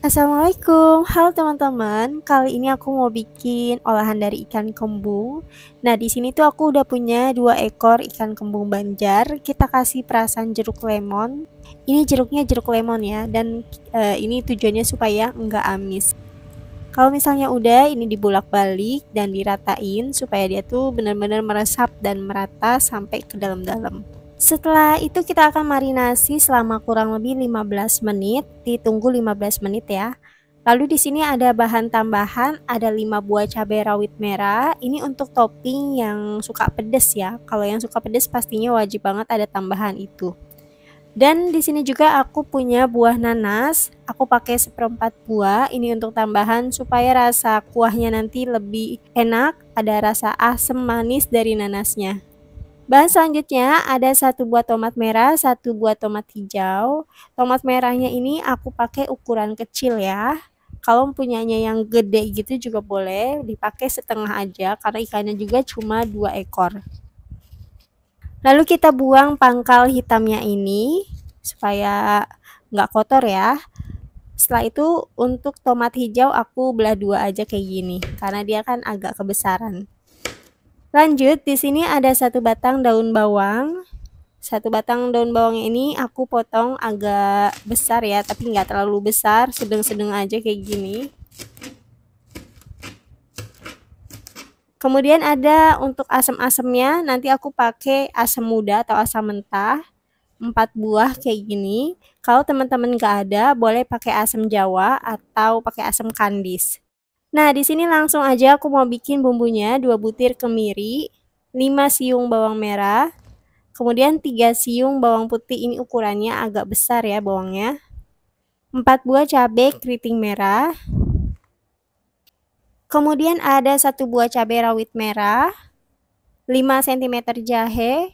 Assalamualaikum, halo teman-teman. Kali ini aku mau bikin olahan dari ikan kembung. Nah, di sini tuh aku udah punya dua ekor ikan kembung Banjar. Kita kasih perasan jeruk lemon. Ini jeruknya jeruk lemon ya, dan e, ini tujuannya supaya enggak amis. Kalau misalnya udah, ini dibulak balik dan diratain supaya dia tuh benar-benar meresap dan merata sampai ke dalam-dalam. Setelah itu kita akan marinasi selama kurang lebih 15 menit, ditunggu 15 menit ya. Lalu di sini ada bahan tambahan, ada 5 buah cabai rawit merah. Ini untuk topping yang suka pedas ya. Kalau yang suka pedas pastinya wajib banget ada tambahan itu. Dan di sini juga aku punya buah nanas. Aku pakai seperempat buah. Ini untuk tambahan supaya rasa kuahnya nanti lebih enak. Ada rasa asam manis dari nanasnya. Bahan selanjutnya ada satu buah tomat merah, satu buah tomat hijau. Tomat merahnya ini aku pakai ukuran kecil ya. Kalau punyanya yang gede gitu juga boleh, dipakai setengah aja karena ikannya juga cuma dua ekor. Lalu kita buang pangkal hitamnya ini supaya nggak kotor ya. Setelah itu untuk tomat hijau aku belah dua aja kayak gini karena dia kan agak kebesaran. Lanjut, di sini ada satu batang daun bawang. Satu batang daun bawang ini aku potong agak besar ya, tapi nggak terlalu besar, sedang-sedang aja kayak gini. Kemudian ada untuk asam-asamnya, nanti aku pakai asam muda atau asam mentah. 4 buah kayak gini. Kalau teman-teman nggak ada, boleh pakai asam jawa atau pakai asam kandis. Nah, di sini langsung aja aku mau bikin bumbunya 2 butir kemiri, 5 siung bawang merah, kemudian 3 siung bawang putih ini ukurannya agak besar ya bawangnya. 4 buah cabai keriting merah. Kemudian ada 1 buah cabai rawit merah, 5 cm jahe,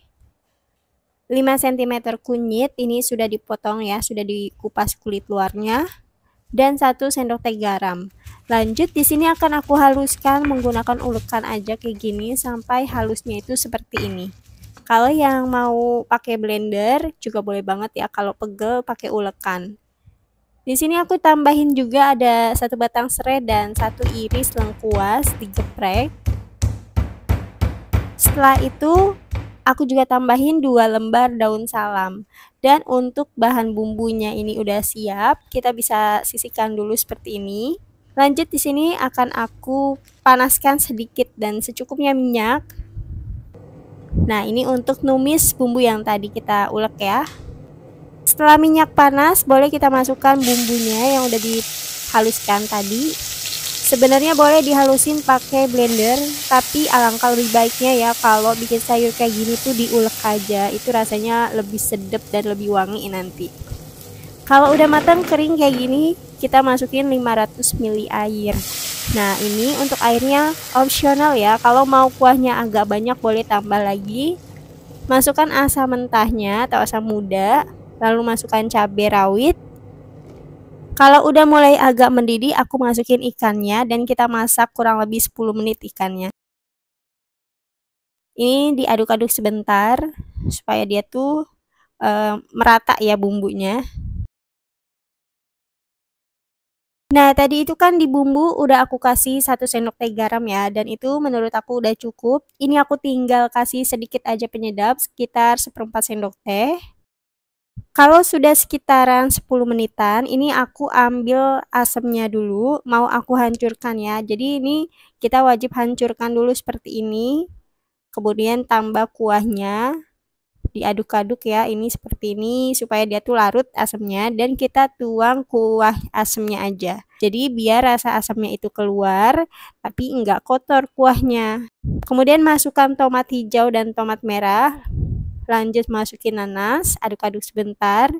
5 cm kunyit, ini sudah dipotong ya, sudah dikupas kulit luarnya, dan 1 sendok teh garam. Lanjut di sini akan aku haluskan menggunakan ulekan aja kayak gini sampai halusnya itu seperti ini. Kalau yang mau pakai blender juga boleh banget ya kalau pegel pakai ulekan. Di sini aku tambahin juga ada satu batang serai dan satu iris lengkuas digeprek. Setelah itu aku juga tambahin dua lembar daun salam. Dan untuk bahan bumbunya ini udah siap, kita bisa sisihkan dulu seperti ini. Lanjut di sini akan aku panaskan sedikit dan secukupnya minyak. Nah, ini untuk numis bumbu yang tadi kita ulek ya. Setelah minyak panas, boleh kita masukkan bumbunya yang udah dihaluskan tadi. Sebenarnya boleh dihalusin pakai blender, tapi alangkah lebih baiknya ya kalau bikin sayur kayak gini tuh diulek aja. Itu rasanya lebih sedap dan lebih wangi nanti. Kalau udah matang kering kayak gini, kita masukin 500 ml air. Nah, ini untuk airnya opsional ya. Kalau mau kuahnya agak banyak boleh tambah lagi. Masukkan asam mentahnya atau asam muda, lalu masukkan cabai rawit. Kalau udah mulai agak mendidih, aku masukin ikannya dan kita masak kurang lebih 10 menit ikannya. Ini diaduk-aduk sebentar supaya dia tuh e, merata ya bumbunya. Nah, tadi itu kan di bumbu udah aku kasih satu sendok teh garam ya, dan itu menurut aku udah cukup. Ini aku tinggal kasih sedikit aja penyedap, sekitar seperempat sendok teh. Kalau sudah sekitaran 10 menitan, ini aku ambil asamnya dulu, mau aku hancurkan ya. Jadi ini kita wajib hancurkan dulu seperti ini, kemudian tambah kuahnya diaduk-aduk ya ini seperti ini supaya dia tuh larut asamnya dan kita tuang kuah asamnya aja jadi biar rasa asamnya itu keluar tapi enggak kotor kuahnya kemudian masukkan tomat hijau dan tomat merah lanjut masukin nanas aduk-aduk sebentar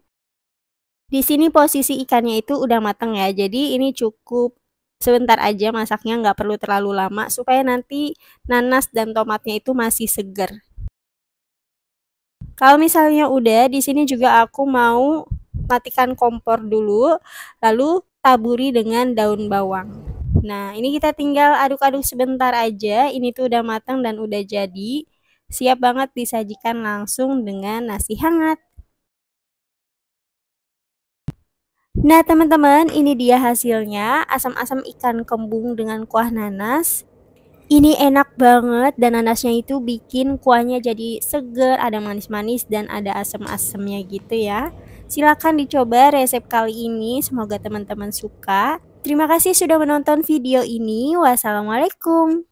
di sini posisi ikannya itu udah matang ya jadi ini cukup sebentar aja masaknya nggak perlu terlalu lama supaya nanti nanas dan tomatnya itu masih segar kalau misalnya udah, di sini juga aku mau matikan kompor dulu, lalu taburi dengan daun bawang. Nah, ini kita tinggal aduk-aduk sebentar aja. Ini tuh udah matang dan udah jadi. Siap banget disajikan langsung dengan nasi hangat. Nah, teman-teman, ini dia hasilnya, asam-asam ikan kembung dengan kuah nanas. Ini enak banget dan nanasnya itu bikin kuahnya jadi seger, ada manis-manis dan ada asem-asemnya gitu ya. Silahkan dicoba resep kali ini, semoga teman-teman suka. Terima kasih sudah menonton video ini. Wassalamualaikum.